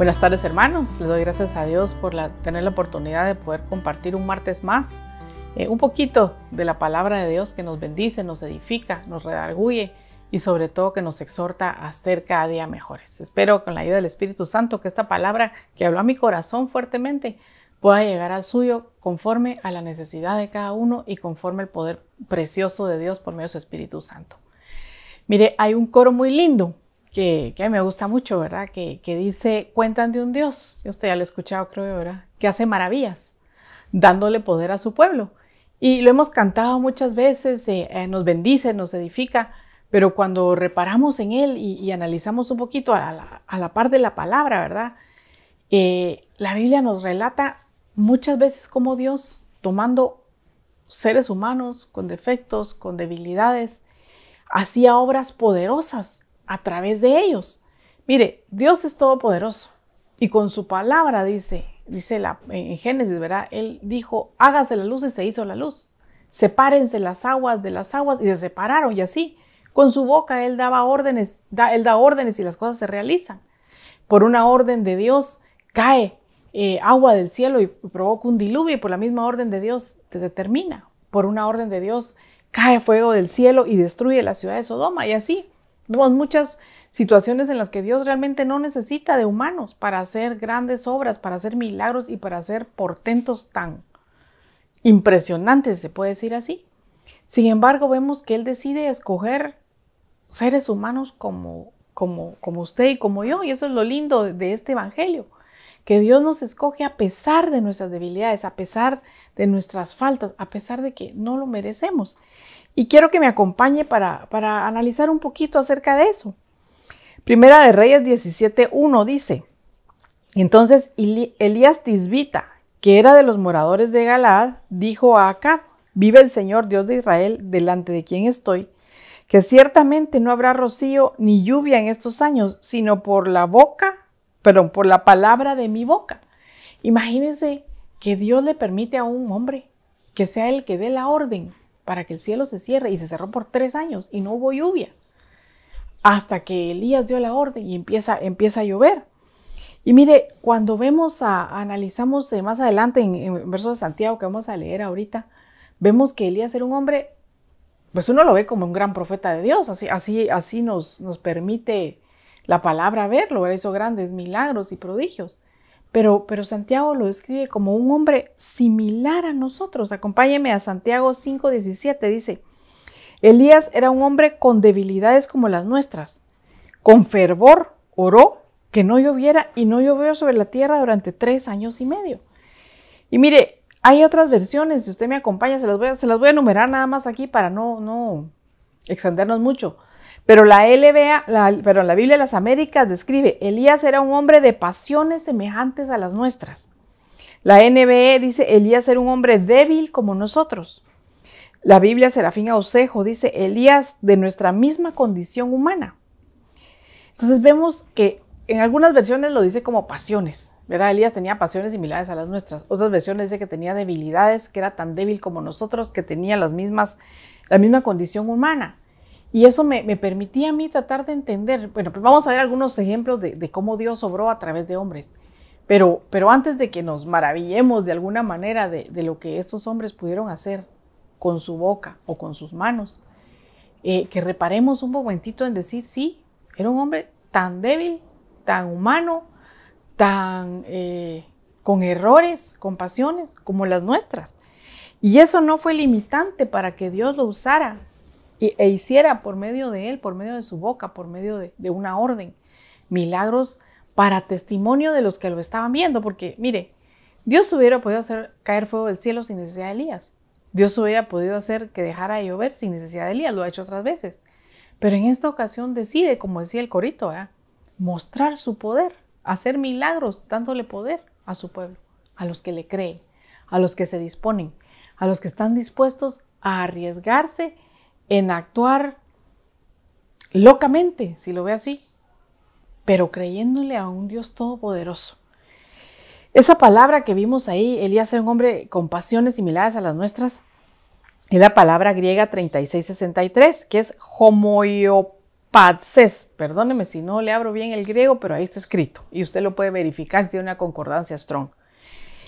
Buenas tardes hermanos, les doy gracias a Dios por tener la oportunidad de poder compartir un martes más eh, un poquito de la palabra de Dios que nos bendice, nos edifica, nos redarguye y sobre todo que nos exhorta a ser cada día mejores. Espero con la ayuda del Espíritu Santo que esta palabra que habló a mi corazón fuertemente pueda llegar al suyo conforme a la necesidad de cada uno y conforme al poder precioso de Dios por medio de su Espíritu Santo. Mire, hay un coro muy lindo que, mí me gusta mucho, ¿verdad? Que, dice, cuentan de un Dios, usted ya lo ha escuchado creo, ¿verdad? Que hace maravillas, dándole poder a su pueblo. Y lo hemos cantado muchas veces, eh, eh, nos bendice, nos edifica, pero cuando reparamos en él y, analizamos un poquito a la, par de la palabra, ¿verdad? Eh, la Biblia nos relata muchas veces cómo Dios, tomando seres humanos con defectos, con debilidades, hacía obras poderosas a través de ellos. Mire, Dios es todopoderoso y con su palabra dice, dice la, en Génesis, ¿verdad? Él dijo, hágase la luz y se hizo la luz. Sepárense las aguas de las aguas y se separaron y así. Con su boca él daba órdenes, él da órdenes y las cosas se realizan. Por una orden de Dios cae eh, agua del cielo y provoca un diluvio y por la misma orden de Dios te determina. Por una orden de Dios cae fuego del cielo y destruye la ciudad de Sodoma y así. Vemos muchas situaciones en las que Dios realmente no necesita de humanos para hacer grandes obras, para hacer milagros y para hacer portentos tan impresionantes, se puede decir así. Sin embargo, vemos que Él decide escoger seres humanos como, como, como usted y como yo, y eso es lo lindo de este Evangelio que Dios nos escoge a pesar de nuestras debilidades, a pesar de nuestras faltas, a pesar de que no lo merecemos. Y quiero que me acompañe para, para analizar un poquito acerca de eso. Primera de Reyes 17.1 dice, entonces Elías Tisbita, que era de los moradores de Galaad, dijo a Acab, vive el Señor Dios de Israel, delante de quien estoy, que ciertamente no habrá rocío ni lluvia en estos años, sino por la boca, perdón, por la palabra de mi boca. Imagínense que Dios le permite a un hombre que sea el que dé la orden para que el cielo se cierre y se cerró por tres años y no hubo lluvia. Hasta que Elías dio la orden y empieza, empieza a llover. Y mire, cuando vemos, a, analizamos más adelante en, el verso de Santiago que vamos a leer ahorita, vemos que Elías era un hombre, pues uno lo ve como un gran profeta de Dios, así, así, así nos, nos permite la palabra verlo, hizo grandes milagros y prodigios. Pero, Santiago lo describe como un hombre similar a nosotros. Acompáñeme a Santiago 5:17. Dice, Elías era un hombre con debilidades como las nuestras. Con fervor oró que no lloviera y no llovió sobre la tierra durante tres años y medio. Y mire, hay otras versiones, si usted me acompaña, se las voy a, se las voy a enumerar nada más aquí para no, no extendernos mucho. Pero la, LBA, la, la Biblia de las Américas describe, Elías era un hombre de pasiones semejantes a las nuestras. La NBE dice, Elías era un hombre débil como nosotros. La Biblia Serafín Ausejo dice, Elías de nuestra misma condición humana. Entonces vemos que en algunas versiones lo dice como pasiones, ¿verdad? Elías tenía pasiones similares a las nuestras. Otras versiones dice que tenía debilidades, que era tan débil como nosotros, que tenía las mismas, la misma condición humana. Y eso me, permitía a mí tratar de entender, bueno, pues vamos a ver algunos ejemplos de, cómo Dios obró a través de hombres. Pero, pero, antes de que nos maravillemos de alguna manera de, lo que estos hombres pudieron hacer con su boca o con sus manos, eh, que reparemos un momentito en decir, sí, era un hombre tan débil, tan humano, tan eh, con errores, con pasiones como las nuestras. Y eso no fue limitante para que Dios lo usara e hiciera por medio de él, por medio de su boca, por medio de, una orden, milagros para testimonio de los que lo estaban viendo, porque mire, Dios hubiera podido hacer caer fuego del cielo sin necesidad de Elías. Dios hubiera podido hacer que dejara de llover sin necesidad de Elías, lo ha hecho otras veces. Pero en esta ocasión decide, como decía el corito, mostrar su poder, hacer milagros, dándole poder a su pueblo, a los que le creen, a los que se disponen, a los que están dispuestos a arriesgarse en actuar locamente, si lo ve así, pero creyéndole a un Dios todopoderoso. Esa palabra que vimos ahí, Elías era un hombre con pasiones similares a las nuestras, es la palabra griega 3663, que es homoiopatses. Perdóneme si no le abro bien el griego, pero ahí está escrito y usted lo puede verificar si tiene una concordancia strong.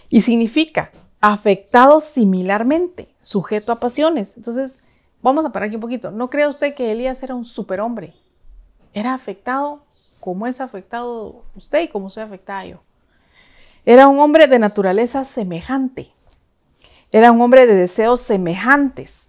Y significa afectado similarmente, sujeto a pasiones. Entonces, Vamos a parar aquí un poquito. ¿No cree usted que Elías era un superhombre? Era afectado como es afectado usted y como soy afectada yo. Era un hombre de naturaleza semejante. Era un hombre de deseos semejantes,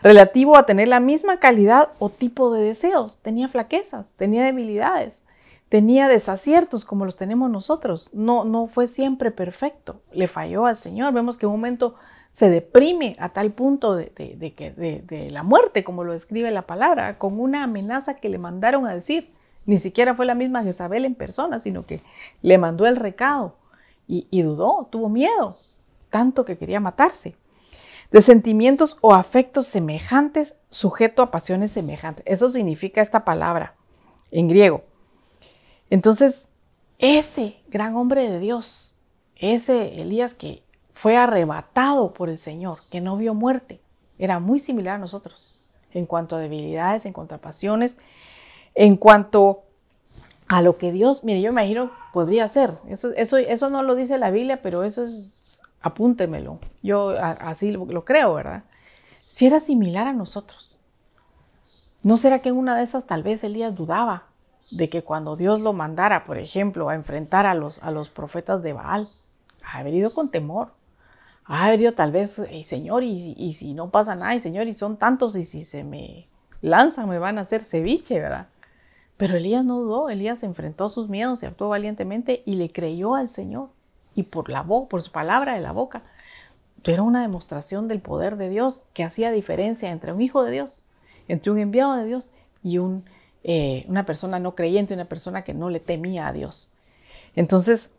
relativo a tener la misma calidad o tipo de deseos. Tenía flaquezas, tenía debilidades, tenía desaciertos como los tenemos nosotros. No, no fue siempre perfecto. Le falló al Señor. Vemos que un momento se deprime a tal punto de, de, de, la muerte, como lo describe la palabra, con una amenaza que le mandaron a decir. Ni siquiera fue la misma Jezabel en persona, sino que le mandó el recado y, y dudó, tuvo miedo, tanto que quería matarse. De sentimientos o afectos semejantes, sujeto a pasiones semejantes. Eso significa esta palabra en griego. Entonces, ese gran hombre de Dios, ese Elías que fue arrebatado por el Señor, que no vio muerte. Era muy similar a nosotros en cuanto a debilidades, en cuanto a pasiones, en cuanto a lo que Dios, mire, yo me imagino podría ser. Eso, eso, eso no lo dice la Biblia, pero eso es, apúntemelo. Yo así lo, creo, ¿verdad? Si era similar a nosotros. ¿No será que en una de esas tal vez Elías dudaba de que cuando Dios lo mandara, por ejemplo, a enfrentar a los, a los profetas de Baal, ha venido ido con temor, ha habido tal vez, el eh, Señor, y, si no pasa nada, y Señor, y son tantos, y si se me lanzan, me van a hacer ceviche, ¿verdad? Pero Elías no dudó, Elías enfrentó sus miedos y actuó valientemente y le creyó al Señor. Y por la boca, por su palabra de la boca, era una demostración del poder de Dios que hacía diferencia entre un hijo de Dios, entre un enviado de Dios y eh, una persona no creyente, una persona que no le temía a Dios. Entonces,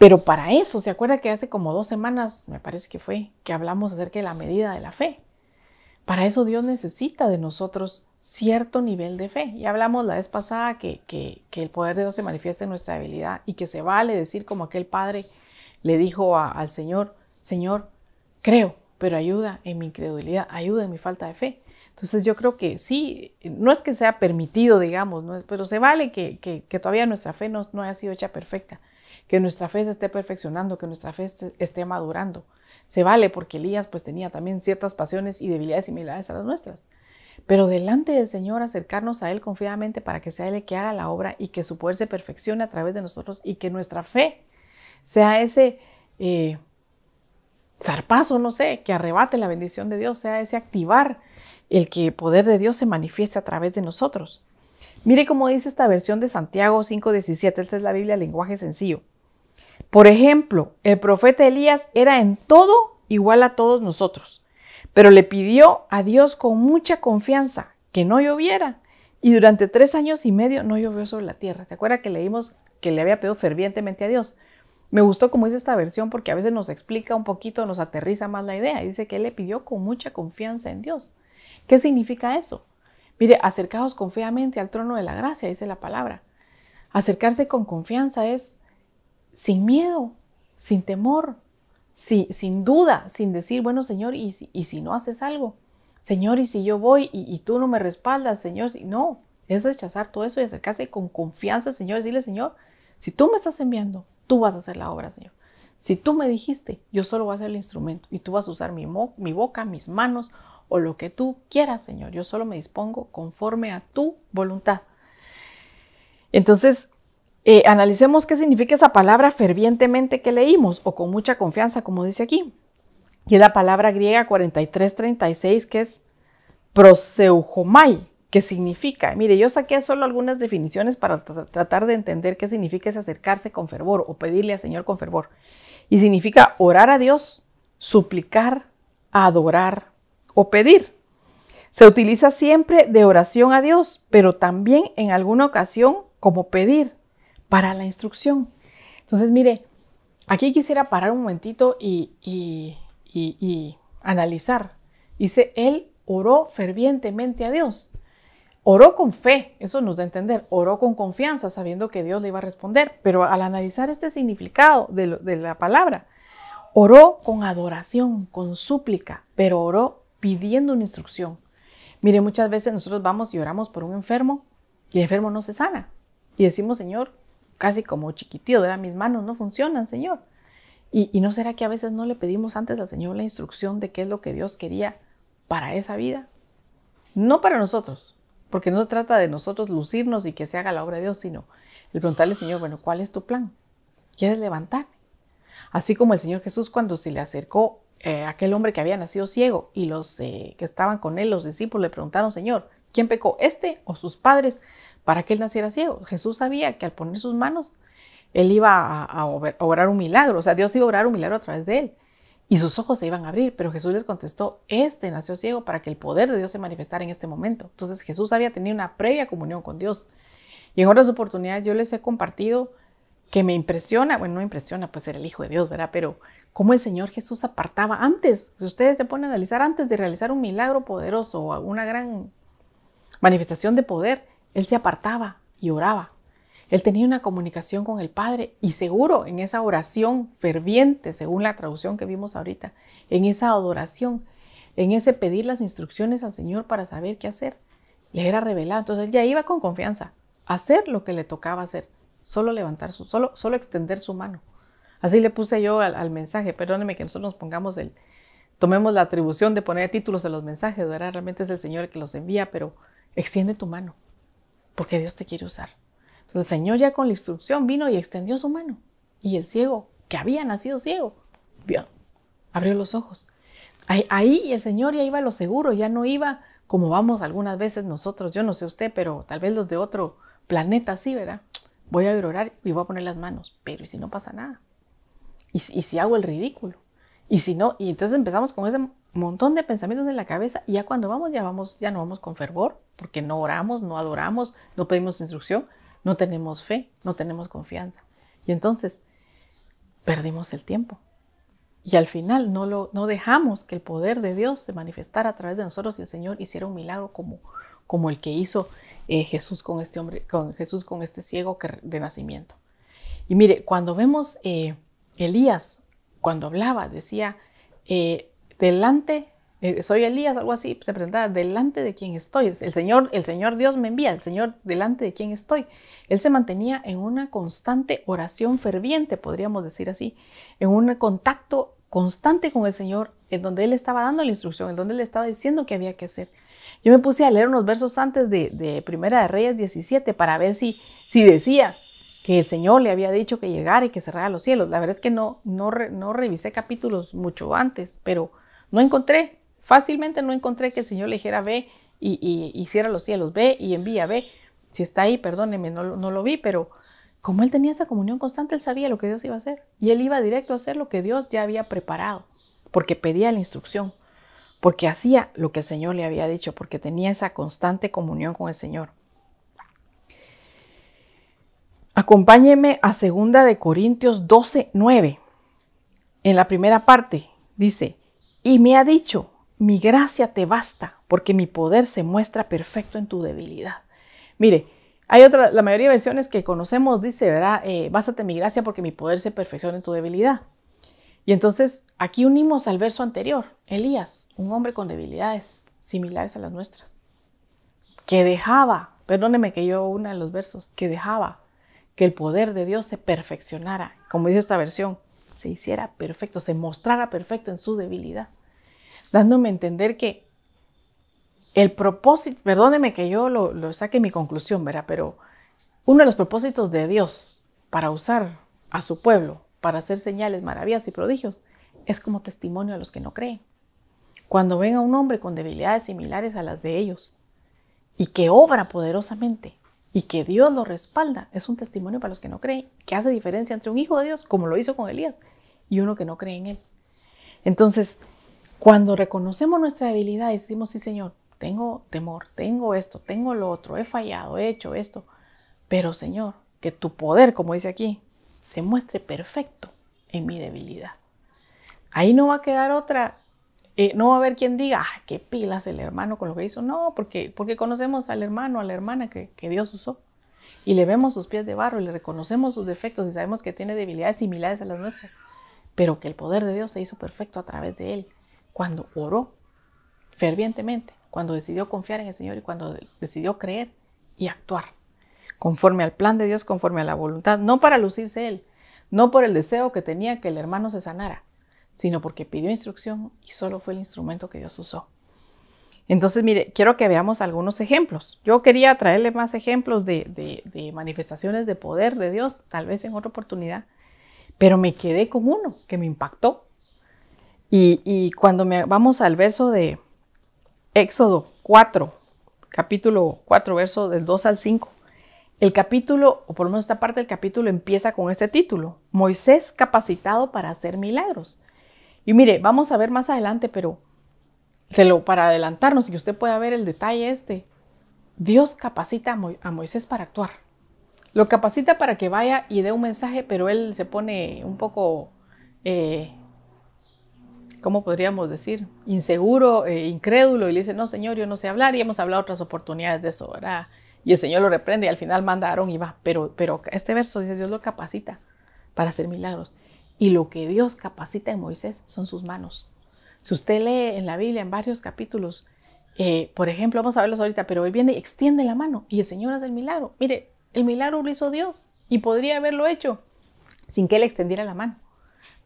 pero para eso, ¿se acuerda que hace como dos semanas, me parece que fue, que hablamos acerca de la medida de la fe? Para eso Dios necesita de nosotros cierto nivel de fe. Y hablamos la vez pasada que, que, el poder de Dios se manifiesta en nuestra debilidad y que se vale decir como aquel padre le dijo al Señor, Señor, creo, pero ayuda en mi incredulidad, ayuda en mi falta de fe. Entonces yo creo que sí, no es que sea permitido, digamos, no pero se vale que, que, todavía nuestra fe no, no haya sido hecha perfecta que nuestra fe se esté perfeccionando, que nuestra fe esté madurando. Se vale porque Elías pues tenía también ciertas pasiones y debilidades similares a las nuestras. Pero delante del Señor acercarnos a Él confiadamente para que sea Él el que haga la obra y que su poder se perfeccione a través de nosotros y que nuestra fe sea ese eh, zarpazo, no sé, que arrebate la bendición de Dios, sea ese activar el que el poder de Dios se manifieste a través de nosotros. Mire cómo dice esta versión de Santiago 5.17, esta es la Biblia, lenguaje sencillo. Por ejemplo, el profeta Elías era en todo igual a todos nosotros, pero le pidió a Dios con mucha confianza que no lloviera. Y durante tres años y medio no llovió sobre la tierra. ¿Se acuerda que leímos que le había pedido fervientemente a Dios? Me gustó cómo dice esta versión porque a veces nos explica un poquito, nos aterriza más la idea. Dice que él le pidió con mucha confianza en Dios. ¿Qué significa eso? Mire, acercados confiadamente al trono de la gracia, dice la palabra. Acercarse con confianza es sin miedo, sin temor, sin duda, sin decir, bueno Señor, ¿y si, si no haces algo? Señor, ¿y si yo voy y, tú no me respaldas, Señor? Si, no, es rechazar todo eso y acercarse con confianza, Señor, decirle, Señor, si tú me estás enviando, tú vas a hacer la obra, Señor. Si tú me dijiste, yo solo voy a ser el instrumento y tú vas a usar mi, mi boca, mis manos o lo que tú quieras, Señor. Yo solo me dispongo conforme a tu voluntad. Entonces, eh, analicemos qué significa esa palabra fervientemente que leímos o con mucha confianza, como dice aquí. Y es la palabra griega 4336 que es proseujomai, que significa. Mire, yo saqué solo algunas definiciones para tratar de entender qué significa ese acercarse con fervor o pedirle al Señor con fervor. Y significa orar a Dios, suplicar, adorar o pedir. Se utiliza siempre de oración a Dios, pero también en alguna ocasión como pedir para la instrucción. Entonces, mire, aquí quisiera parar un momentito y, y, y, analizar. Dice, él oró fervientemente a Dios. Oró con fe, eso nos da a entender, oró con confianza, sabiendo que Dios le iba a responder, pero al analizar este significado de, de, la palabra, oró con adoración, con súplica, pero oró pidiendo una instrucción. Mire, muchas veces nosotros vamos y oramos por un enfermo y el enfermo no se sana. Y decimos, Señor, casi como chiquitío, de mis manos no funcionan, Señor. Y, no será que a veces no le pedimos antes al Señor la instrucción de qué es lo que Dios quería para esa vida? No para nosotros, porque no se trata de nosotros lucirnos y que se haga la obra de Dios, sino el preguntarle, Señor, bueno, ¿cuál es tu plan? ¿Quieres levantarme? Así como el Señor Jesús cuando se le acercó eh, aquel hombre que había nacido ciego y los eh, que estaban con él, los discípulos, le preguntaron, Señor, ¿quién pecó, este o sus padres, para que él naciera ciego. Jesús sabía que al poner sus manos, él iba a, obrar un milagro, o sea, Dios iba a obrar un milagro a través de él. Y sus ojos se iban a abrir, pero Jesús les contestó, este nació ciego para que el poder de Dios se manifestara en este momento. Entonces Jesús había tenido una previa comunión con Dios. Y en otras oportunidades yo les he compartido que me impresiona, bueno, no me impresiona, pues era el Hijo de Dios, ¿verdad? Pero cómo el Señor Jesús apartaba antes, si ustedes se ponen a analizar antes de realizar un milagro poderoso o una gran manifestación de poder, él se apartaba y oraba. Él tenía una comunicación con el Padre y seguro en esa oración ferviente, según la traducción que vimos ahorita, en esa adoración, en ese pedir las instrucciones al Señor para saber qué hacer, le era revelado. Entonces él ya iba con confianza a hacer lo que le tocaba hacer, solo levantar su, solo, solo extender su mano. Así le puse yo al, mensaje, perdóneme que nosotros nos pongamos el, tomemos la atribución de poner títulos a los mensajes, ¿verdad? Realmente es el Señor el que los envía, pero extiende tu mano porque Dios te quiere usar. Entonces el Señor ya con la instrucción vino y extendió su mano. Y el ciego, que había nacido ciego, abrió los ojos. Ahí, el Señor ya iba a lo seguro, ya no iba como vamos algunas veces nosotros, yo no sé usted, pero tal vez los de otro planeta sí, ¿verdad? Voy a orar y voy a poner las manos, pero ¿y si no pasa nada? y si hago el ridículo? Y si no, y entonces empezamos con ese montón de pensamientos en la cabeza y ya cuando vamos ya vamos ya no vamos con fervor porque no oramos, no adoramos, no pedimos instrucción, no tenemos fe, no tenemos confianza. Y entonces perdimos el tiempo. Y al final no, lo, no dejamos que el poder de Dios se manifestara a través de nosotros y el Señor hiciera un milagro como, como el que hizo eh, Jesús con este hombre, con Jesús con este ciego de nacimiento. Y mire, cuando vemos eh, Elías, cuando hablaba, decía, eh, delante, eh, soy Elías, algo así, se presentaba delante de quien estoy. El Señor, el Señor Dios me envía, el Señor delante de quien estoy. Él se mantenía en una constante oración ferviente, podríamos decir así, en un contacto constante con el Señor, en donde Él estaba dando la instrucción, en donde Él estaba diciendo qué había que hacer. Yo me puse a leer unos versos antes de, de Primera de Reyes 17 para ver si, si decía que el Señor le había dicho que llegara y que cerrara los cielos. La verdad es que no, no, no revisé capítulos mucho antes, pero no encontré, fácilmente no encontré que el Señor le dijera, ve y, hiciera los cielos, ve y envía, ve. Si está ahí, perdóneme, no, lo vi, pero como él tenía esa comunión constante, él sabía lo que Dios iba a hacer. Y él iba directo a hacer lo que Dios ya había preparado, porque pedía la instrucción, porque hacía lo que el Señor le había dicho, porque tenía esa constante comunión con el Señor. Acompáñeme a 2 de Corintios 12, 9. En la primera parte dice, y me ha dicho, mi gracia te basta, porque mi poder se muestra perfecto en tu debilidad. Mire, hay otra, la mayoría de versiones que conocemos dice, ¿verdad? Eh, bástate mi gracia porque mi poder se perfecciona en tu debilidad. Y entonces aquí unimos al verso anterior, Elías, un hombre con debilidades similares a las nuestras, que dejaba, perdóneme que yo una de los versos, que dejaba que el poder de Dios se perfeccionara, como dice esta versión, se hiciera perfecto, se mostrara perfecto en su debilidad, dándome a entender que el propósito, perdóneme que yo lo, saque mi conclusión, ¿verdad? Pero uno de los propósitos de Dios para usar a su pueblo, para hacer señales, maravillas y prodigios, es como testimonio a los que no creen. Cuando ven a un hombre con debilidades similares a las de ellos y que obra poderosamente, y que Dios lo respalda. Es un testimonio para los que no creen, que hace diferencia entre un hijo de Dios, como lo hizo con Elías, y uno que no cree en él. Entonces, cuando reconocemos nuestra debilidad decimos, sí Señor, tengo temor, tengo esto, tengo lo otro, he fallado, he hecho esto, pero Señor, que tu poder, como dice aquí, se muestre perfecto en mi debilidad. Ahí no va a quedar otra eh, no va a haber quien diga, ah, qué pilas el hermano con lo que hizo. No, porque, porque conocemos al hermano, a la hermana que Dios usó. Y le vemos sus pies de barro y le reconocemos sus defectos y sabemos que tiene debilidades similares a las nuestras. Pero que el poder de Dios se hizo perfecto a través de él cuando oró fervientemente, cuando decidió confiar en el Señor y cuando decidió creer y actuar conforme al plan de Dios, conforme a la voluntad, no para lucirse él, no por el deseo que tenía que el hermano se sanara, sino porque pidió instrucción y solo fue el instrumento que Dios usó. Entonces, mire, quiero que veamos algunos ejemplos. Yo quería traerle más ejemplos de, manifestaciones de poder de Dios, tal vez en otra oportunidad, pero me quedé con uno que me impactó. Y, y cuando me, vamos al verso de Éxodo 4, capítulo 4, verso del 2 al 5, el capítulo, o por lo menos esta parte del capítulo, empieza con este título, Moisés capacitado para hacer milagros. Y mire, vamos a ver más adelante, pero se lo, para adelantarnos y que usted pueda ver el detalle este, Dios capacita a, Moisés para actuar. Lo capacita para que vaya y dé un mensaje, pero él se pone un poco, eh, ¿cómo podríamos decir? Inseguro, eh, incrédulo, y le dice, no, Señor, yo no sé hablar, y hemos hablado otras oportunidades de eso, ¿verdad? Y el Señor lo reprende y al final manda a Aarón y va. Pero, pero este verso dice, Dios lo capacita para hacer milagros. Y lo que Dios capacita en Moisés son sus manos. Si usted lee en la Biblia, en varios capítulos, eh, por ejemplo, vamos a verlos ahorita, pero él viene y extiende la mano y el Señor hace el milagro. Mire, el milagro lo hizo Dios y podría haberlo hecho sin que él extendiera la mano,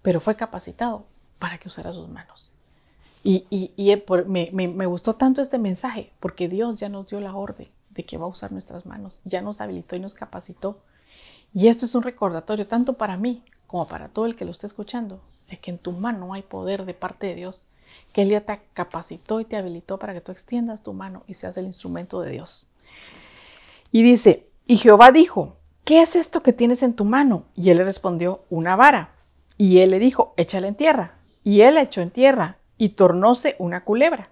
pero fue capacitado para que usara sus manos. Y, me, me gustó tanto este mensaje porque Dios ya nos dio la orden de que va a usar nuestras manos, ya nos habilitó y nos capacitó. Y esto es un recordatorio tanto para mí como para todo el que lo esté escuchando, es que en tu mano hay poder de parte de Dios, que Él ya te capacitó y te habilitó para que tú extiendas tu mano y seas el instrumento de Dios. Y dice, y Jehová dijo, ¿qué es esto que tienes en tu mano? Y él le respondió, una vara. Y él le dijo, échala en tierra. Y él la echó en tierra, y tornóse una culebra.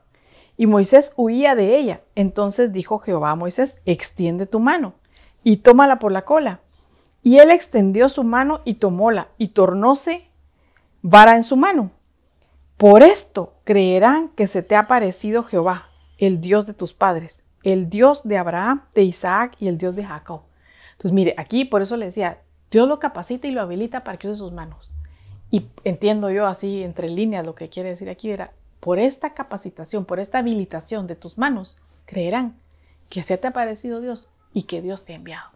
Y Moisés huía de ella. Entonces dijo Jehová a Moisés, extiende tu mano, y tómala por la cola. Y él extendió su mano y tomóla, y tornóse vara en su mano. Por esto creerán que se te ha parecido Jehová, el Dios de tus padres, el Dios de Abraham, de Isaac y el Dios de Jacob. Entonces, mire, aquí por eso le decía, Dios lo capacita y lo habilita para que use sus manos. Y entiendo yo así entre líneas lo que quiere decir aquí era, por esta capacitación, por esta habilitación de tus manos, creerán que se te ha parecido Dios y que Dios te ha enviado.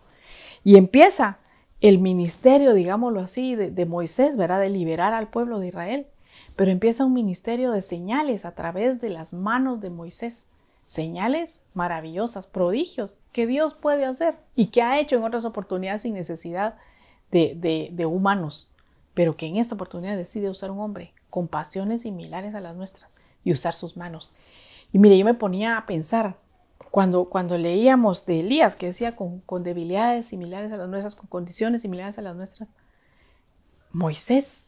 Y empieza el ministerio, digámoslo así, de, Moisés, ¿verdad? De liberar al pueblo de Israel. Pero empieza un ministerio de señales a través de las manos de Moisés. Señales maravillosas, prodigios que Dios puede hacer y que ha hecho en otras oportunidades sin necesidad de, de humanos, pero que en esta oportunidad decide usar un hombre con pasiones similares a las nuestras y usar sus manos. Y mire, yo me ponía a pensar, cuando, leíamos de Elías, que decía con, debilidades similares a las nuestras, con condiciones similares a las nuestras, Moisés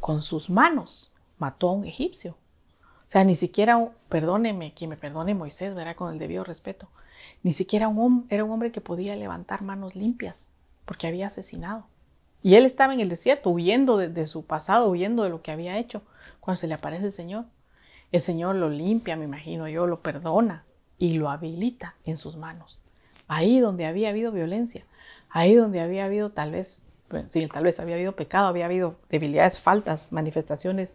con sus manos mató a un egipcio. O sea, ni siquiera, perdóneme, que me perdone Moisés, verá con el debido respeto, ni siquiera un, era un hombre que podía levantar manos limpias porque había asesinado. Y él estaba en el desierto, huyendo de su pasado, huyendo de lo que había hecho, cuando se le aparece el Señor. El Señor lo limpia, me imagino yo, lo perdona, y lo habilita en sus manos. Ahí donde había habido violencia, ahí donde había habido tal vez, si sí, tal vez había habido pecado, había habido debilidades, faltas, manifestaciones,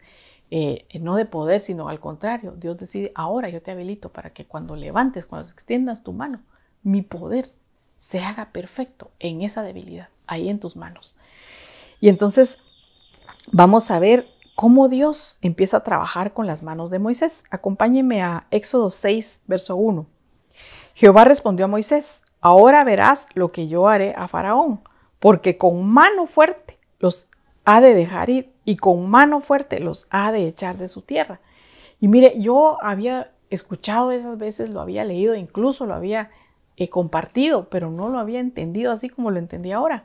eh, no de poder, sino al contrario. Dios decide, ahora yo te habilito para que cuando levantes, cuando extiendas tu mano, mi poder se haga perfecto en esa debilidad, ahí en tus manos. Y entonces vamos a ver cómo Dios empieza a trabajar con las manos de Moisés. Acompáñeme a Éxodo 6, verso 1. Jehová respondió a Moisés, ahora verás lo que yo haré a Faraón, porque con mano fuerte los ha de dejar ir y con mano fuerte los ha de echar de su tierra. Y mire, yo había escuchado esas veces, lo había leído, incluso lo había eh, compartido, pero no lo había entendido así como lo entendí ahora.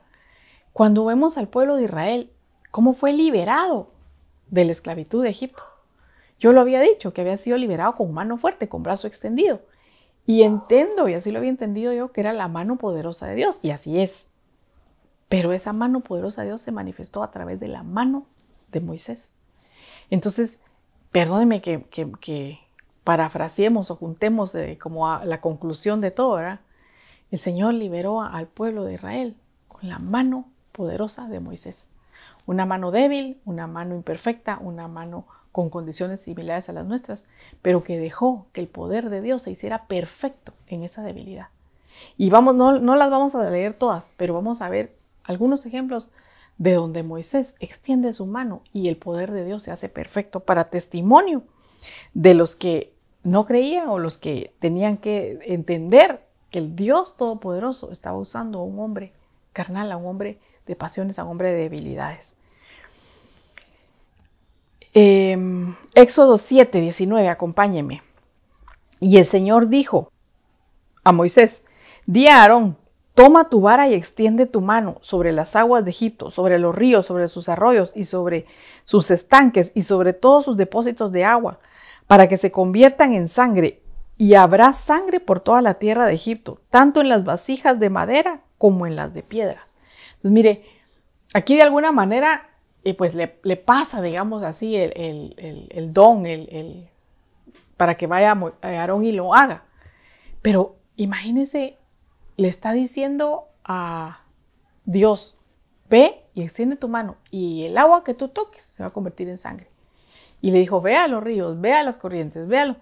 Cuando vemos al pueblo de Israel, cómo fue liberado de la esclavitud de Egipto. Yo lo había dicho, que había sido liberado con mano fuerte, con brazo extendido. Y entiendo, y así lo había entendido yo, que era la mano poderosa de Dios, y así es. Pero esa mano poderosa de Dios se manifestó a través de la mano de Moisés. Entonces, perdónenme que, que, parafraseemos o juntemos eh, como la conclusión de todo, ¿verdad? El Señor liberó al pueblo de Israel con la mano poderosa de Moisés. Una mano débil, una mano imperfecta, una mano con condiciones similares a las nuestras, pero que dejó que el poder de Dios se hiciera perfecto en esa debilidad. Y vamos, no, no las vamos a leer todas, pero vamos a ver algunos ejemplos de donde Moisés extiende su mano y el poder de Dios se hace perfecto para testimonio de los que no creían o los que tenían que entender que el Dios Todopoderoso estaba usando a un hombre carnal, a un hombre de pasiones a hombre de debilidades. Em, Éxodo 7, 19, acompáñeme. Y el Señor dijo a Moisés, di a Aarón, toma tu vara y extiende tu mano sobre las aguas de Egipto, sobre los ríos, sobre sus arroyos y sobre sus estanques y sobre todos sus depósitos de agua, para que se conviertan en sangre. Y habrá sangre por toda la tierra de Egipto, tanto en las vasijas de madera como en las de piedra. Pues mire, aquí de alguna manera, eh, pues le, pasa, digamos así, el, don, para que vaya a eh, Aarón y lo haga. Pero imagínese, le está diciendo a Dios, ve y extiende tu mano y el agua que tú toques se va a convertir en sangre. Y le dijo, ve a los ríos, ve a las corrientes, véalo.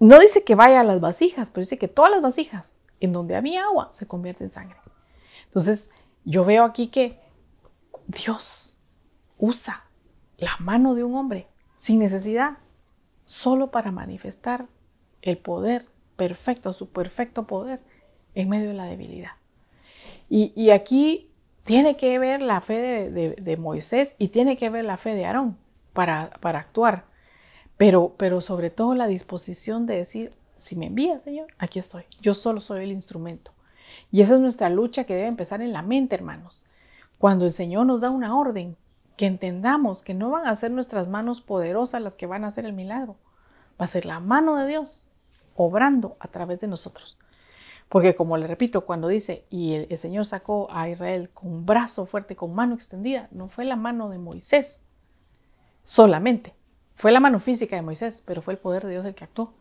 No dice que vaya a las vasijas, pero dice que todas las vasijas en donde había agua se convierten en sangre. Entonces, yo veo aquí que Dios usa la mano de un hombre sin necesidad, solo para manifestar el poder perfecto, su perfecto poder en medio de la debilidad. Y, aquí tiene que ver la fe de, Moisés y tiene que ver la fe de Aarón para, actuar, pero, pero sobre todo la disposición de decir, si me envía Señor, aquí estoy, yo solo soy el instrumento. Y esa es nuestra lucha que debe empezar en la mente, hermanos. Cuando el Señor nos da una orden, que entendamos que no van a ser nuestras manos poderosas las que van a hacer el milagro. Va a ser la mano de Dios obrando a través de nosotros. Porque como le repito, cuando dice, y el, Señor sacó a Israel con brazo fuerte, con mano extendida, no fue la mano de Moisés solamente, fue la mano física de Moisés, pero fue el poder de Dios el que actuó.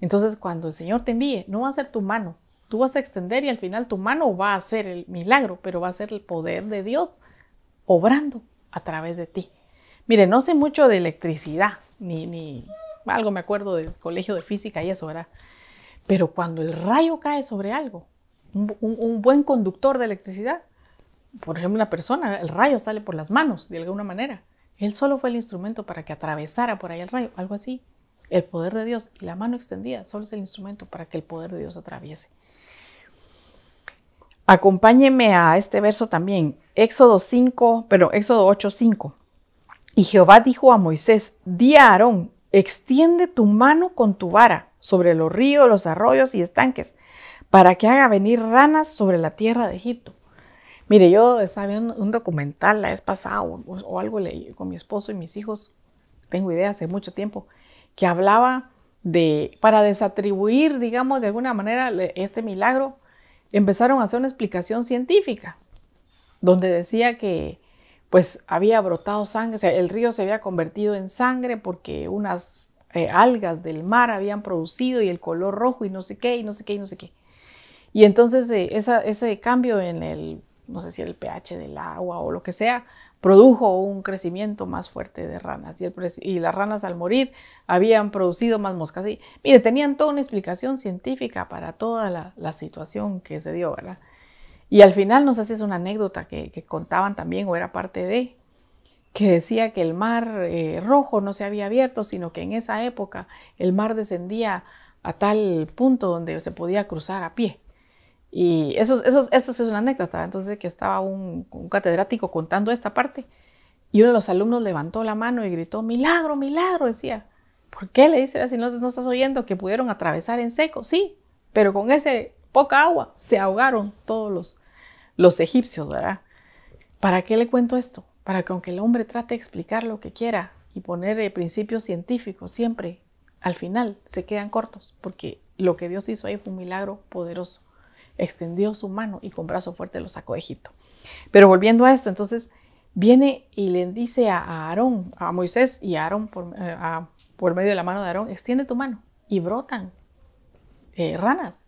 Entonces, cuando el Señor te envíe, no va a ser tu mano, Tú vas a extender y al final tu mano va a hacer el milagro, pero va a ser el poder de Dios obrando a través de ti. Mire, no sé mucho de electricidad, ni, ni algo me acuerdo del colegio de física y eso, ¿verdad? Pero cuando el rayo cae sobre algo, un, un, buen conductor de electricidad, por ejemplo, una persona, el rayo sale por las manos, de alguna manera. Él solo fue el instrumento para que atravesara por ahí el rayo, algo así. El poder de Dios y la mano extendida solo es el instrumento para que el poder de Dios atraviese. Acompáñenme a este verso también, Éxodo 5, pero Éxodo 8, Y Jehová dijo a Moisés, di a Aarón, extiende tu mano con tu vara sobre los ríos, los arroyos y estanques, para que haga venir ranas sobre la tierra de Egipto. Mire, yo estaba viendo un documental la vez pasada o, o algo leí con mi esposo y mis hijos, tengo idea hace mucho tiempo, que hablaba de, para desatribuir, digamos, de alguna manera este milagro, empezaron a hacer una explicación científica, donde decía que pues había brotado sangre, o sea, el río se había convertido en sangre porque unas eh, algas del mar habían producido y el color rojo y no sé qué, y no sé qué, y no sé qué. Y entonces eh, ese cambio en el, no sé si el pH del agua o lo que sea, produjo un crecimiento más fuerte de ranas y, y, las ranas al morir habían producido más moscas. Y mire, tenían toda una explicación científica para toda la, situación que se dio, ¿verdad? Y al final, nos haces una anécdota que, contaban también o era parte de, que decía que el mar eh, rojo no se había abierto, sino que en esa época el mar descendía a tal punto donde se podía cruzar a pie. Y eso, eso, esta es una anécdota, entonces que estaba un, catedrático contando esta parte y uno de los alumnos levantó la mano y gritó, milagro, milagro, decía. ¿Por qué le dice así? Ah, no, no estás oyendo que pudieron atravesar en seco? Sí, pero con ese poca agua se ahogaron todos los, los egipcios, ¿verdad? ¿Para qué le cuento esto? Para que aunque el hombre trate de explicar lo que quiera y poner eh, principios científicos, siempre al final se quedan cortos, porque lo que Dios hizo ahí fue un milagro poderoso extendió su mano y con brazo fuerte lo sacó de Egipto. Pero volviendo a esto, entonces viene y le dice a Aarón, a Moisés y a Aarón eh, por, medio de la mano de Aarón, extiende tu mano y brotan eh, ranas.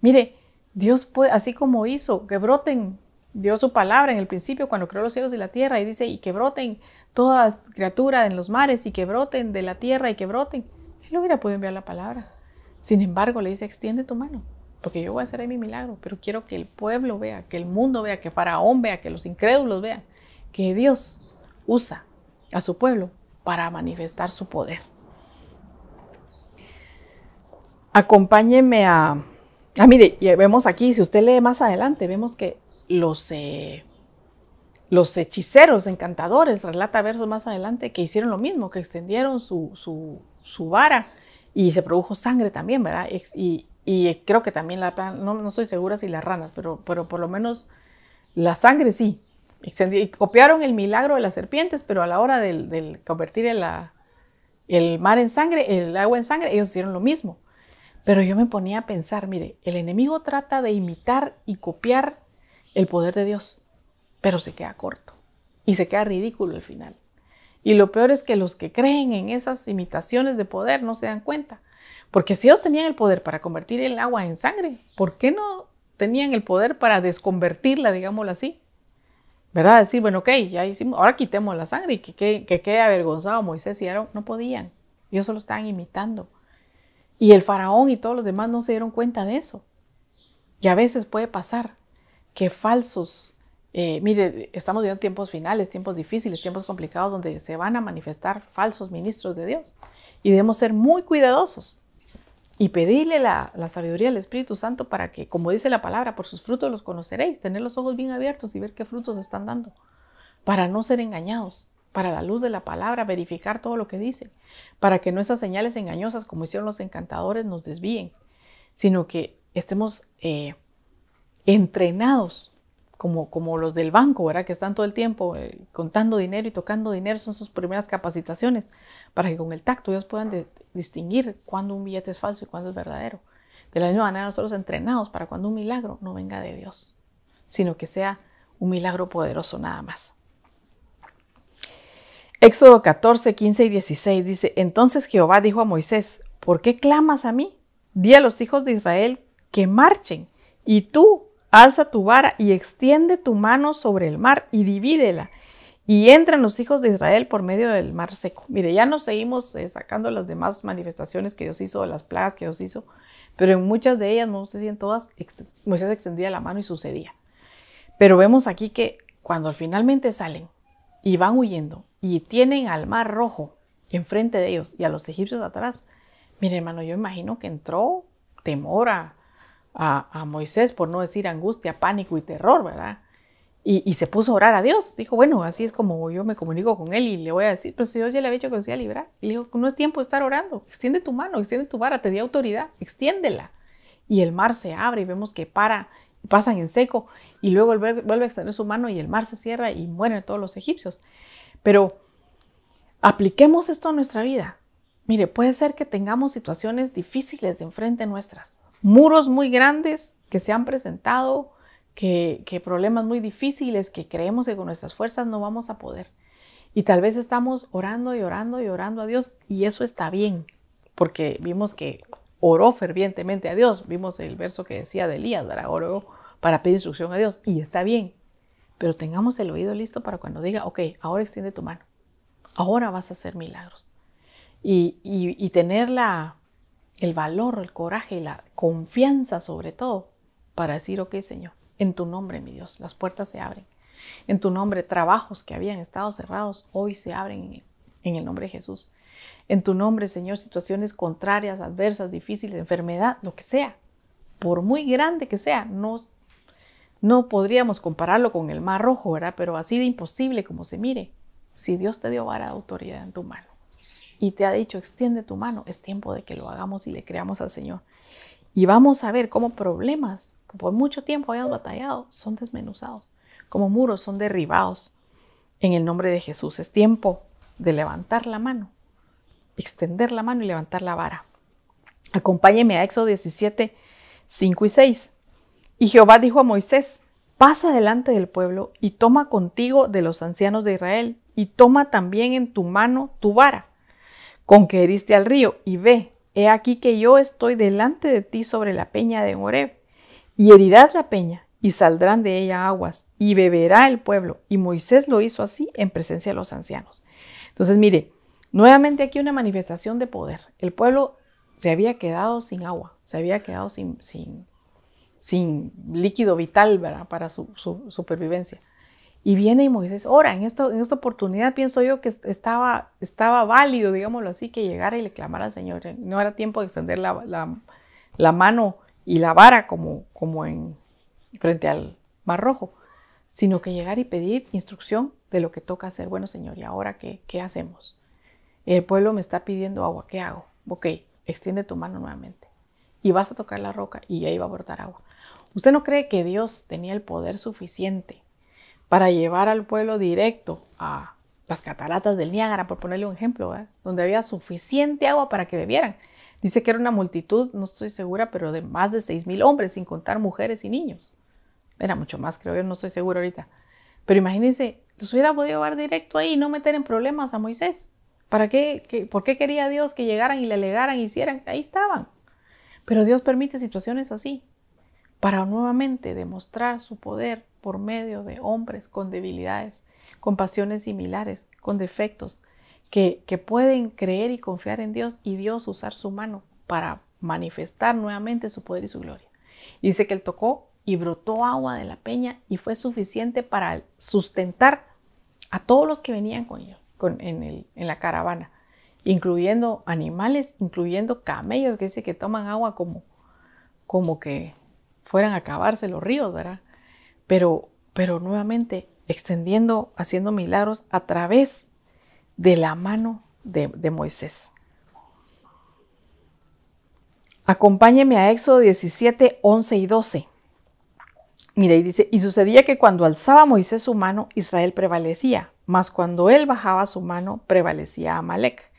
Mire, Dios puede, así como hizo, que broten, dio su palabra en el principio cuando creó los cielos y la tierra y dice, y que broten todas criaturas en los mares y que broten de la tierra y que broten. Él hubiera podido enviar la palabra. Sin embargo, le dice, extiende tu mano porque yo voy a hacer ahí mi milagro, pero quiero que el pueblo vea, que el mundo vea, que Faraón vea, que los incrédulos vean, que Dios usa a su pueblo para manifestar su poder. Acompáñenme a... Ah, mire, vemos aquí, si usted lee más adelante, vemos que los, eh, los hechiceros, encantadores, relata versos más adelante, que hicieron lo mismo, que extendieron su, su, su vara y se produjo sangre también, ¿verdad? Y, y creo que también la no, no estoy segura si las ranas, pero, pero por lo menos la sangre sí. Y, copiaron el milagro de las serpientes, pero a la hora de del convertir el, el mar en sangre, el agua en sangre, ellos hicieron lo mismo. Pero yo me ponía a pensar, mire, el enemigo trata de imitar y copiar el poder de Dios, pero se queda corto y se queda ridículo al final. Y lo peor es que los que creen en esas imitaciones de poder no se dan cuenta. Porque si ellos tenían el poder para convertir el agua en sangre, ¿por qué no tenían el poder para desconvertirla, digámoslo así? ¿Verdad? Decir, bueno, ok, ya hicimos, ahora quitemos la sangre y que, que, quede avergonzado Moisés y Aarón. No podían. Ellos solo estaban imitando. Y el faraón y todos los demás no se dieron cuenta de eso. Y a veces puede pasar que falsos eh, mire, estamos viviendo tiempos finales, tiempos difíciles, tiempos complicados donde se van a manifestar falsos ministros de Dios. Y debemos ser muy cuidadosos y pedirle la, sabiduría del Espíritu Santo para que, como dice la palabra, por sus frutos los conoceréis, tener los ojos bien abiertos y ver qué frutos están dando, para no ser engañados, para la luz de la palabra, verificar todo lo que dicen, para que no esas señales engañosas, como hicieron los encantadores, nos desvíen, sino que estemos eh, entrenados como, los del banco, ¿verdad? Que están todo el tiempo eh, contando dinero y tocando dinero, son sus primeras capacitaciones, para que con el tacto ellos puedan distinguir cuándo un billete es falso y cuándo es verdadero. De la misma manera, nosotros entrenados para cuando un milagro no venga de Dios, sino que sea un milagro poderoso nada más. Éxodo 14, 15 y 16 dice, entonces Jehová dijo a Moisés, ¿por qué clamas a mí? Di a los hijos de Israel que marchen, y tú Alza tu vara y extiende tu mano sobre el mar y divídela. Y entran los hijos de Israel por medio del mar seco. Mire, ya nos seguimos eh, sacando las demás manifestaciones que Dios hizo, las plagas que Dios hizo, pero en muchas de ellas, no sé si en todas, Moisés extendía la mano y sucedía. Pero vemos aquí que cuando finalmente salen y van huyendo y tienen al mar rojo enfrente de ellos y a los egipcios atrás, mire hermano, yo imagino que entró temor a, a, Moisés, por no decir angustia, pánico y terror, ¿verdad? Y, se puso a orar a Dios. Dijo, bueno, así es como yo me comunico con él y le voy a decir, pero si Dios ya le había dicho que nos iba a librar. Y dijo, no es tiempo de estar orando, extiende tu mano, extiende tu vara, te di autoridad, extiéndela. Y el mar se abre y vemos que para, pasan en seco y luego vuelve a extender su mano y el mar se cierra y mueren todos los egipcios. Pero apliquemos esto a nuestra vida. Mire, puede ser que tengamos situaciones difíciles de enfrente nuestras muros muy grandes que se han presentado, que, problemas muy difíciles que creemos que con nuestras fuerzas no vamos a poder. Y tal vez estamos orando y orando y orando a Dios y eso está bien, porque vimos que oró fervientemente a Dios, vimos el verso que decía de Elías, ¿verdad? Oró para pedir instrucción a Dios y está bien, pero tengamos el oído listo para cuando diga, ok, ahora extiende tu mano, ahora vas a hacer milagros. Y, y, y tener la, el valor, el coraje y la confianza sobre todo para decir, ok Señor, en tu nombre, mi Dios, las puertas se abren. En tu nombre, trabajos que habían estado cerrados hoy se abren en el nombre de Jesús. En tu nombre, Señor, situaciones contrarias, adversas, difíciles, enfermedad, lo que sea, por muy grande que sea, no, no podríamos compararlo con el mar rojo, ¿verdad? Pero así de imposible como se mire, si Dios te dio vara de autoridad en tu mano y te ha dicho, extiende tu mano, es tiempo de que lo hagamos y le creamos al Señor. Y vamos a ver cómo problemas que por mucho tiempo hayas batallado son desmenuzados, como muros son derribados. En el nombre de Jesús es tiempo de levantar la mano, extender la mano y levantar la vara. Acompáñeme a Éxodo 17, 5 y 6. Y Jehová dijo a Moisés, pasa delante del pueblo y toma contigo de los ancianos de Israel y toma también en tu mano tu vara con que heriste al río, y ve, he aquí que yo estoy delante de ti sobre la peña de Horeb, y herirás la peña, y saldrán de ella aguas, y beberá el pueblo. Y Moisés lo hizo así en presencia de los ancianos. Entonces, mire, nuevamente aquí una manifestación de poder. El pueblo se había quedado sin agua, se había quedado sin, líquido vital para su supervivencia. Y viene y Moisés ora. En esta, en esta oportunidad pienso yo que estaba, estaba válido, digámoslo así, que llegara y le clamara al Señor. Eh, no era tiempo de extender la, mano y la vara como, como en, frente al Mar Rojo, sino que llegar y pedir instrucción de lo que toca hacer. Bueno, Señor, ¿y ahora qué, qué hacemos? El pueblo me está pidiendo agua, ¿qué hago? Ok, extiende tu mano nuevamente y vas a tocar la roca y ahí va a brotar agua. ¿Usted no cree que Dios tenía el poder suficiente para llevar al pueblo directo a las cataratas del Niágara, por ponerle un ejemplo, donde había suficiente agua para que bebieran. Dice que era una multitud, no estoy segura, pero de más de 6.000 hombres, sin contar mujeres y niños. Era mucho más, creo yo, no estoy segura ahorita. Pero imagínense, los hubiera podido llevar directo ahí y no meter en problemas a Moisés. ¿Para qué, ¿Por qué quería Dios que llegaran y le alegaran, y hicieran? Ahí estaban. Pero Dios permite situaciones así, para nuevamente demostrar su poder por medio de hombres con debilidades, con pasiones similares, con defectos, que, pueden creer y confiar en Dios y Dios usar su mano para manifestar nuevamente su poder y su gloria. dice que él tocó y brotó agua de la peña y fue suficiente para sustentar a todos los que venían con él en, el, en, la caravana, incluyendo animales, incluyendo camellos que dice que toman agua como, como que fueran a acabarse los ríos, ¿verdad? Pero, pero nuevamente, extendiendo, haciendo milagros a través de la mano de, Moisés. Acompáñeme a Éxodo 17, 11 y 12. Mire, y dice, y sucedía que cuando alzaba Moisés su mano, Israel prevalecía, mas cuando él bajaba su mano, prevalecía Amalek.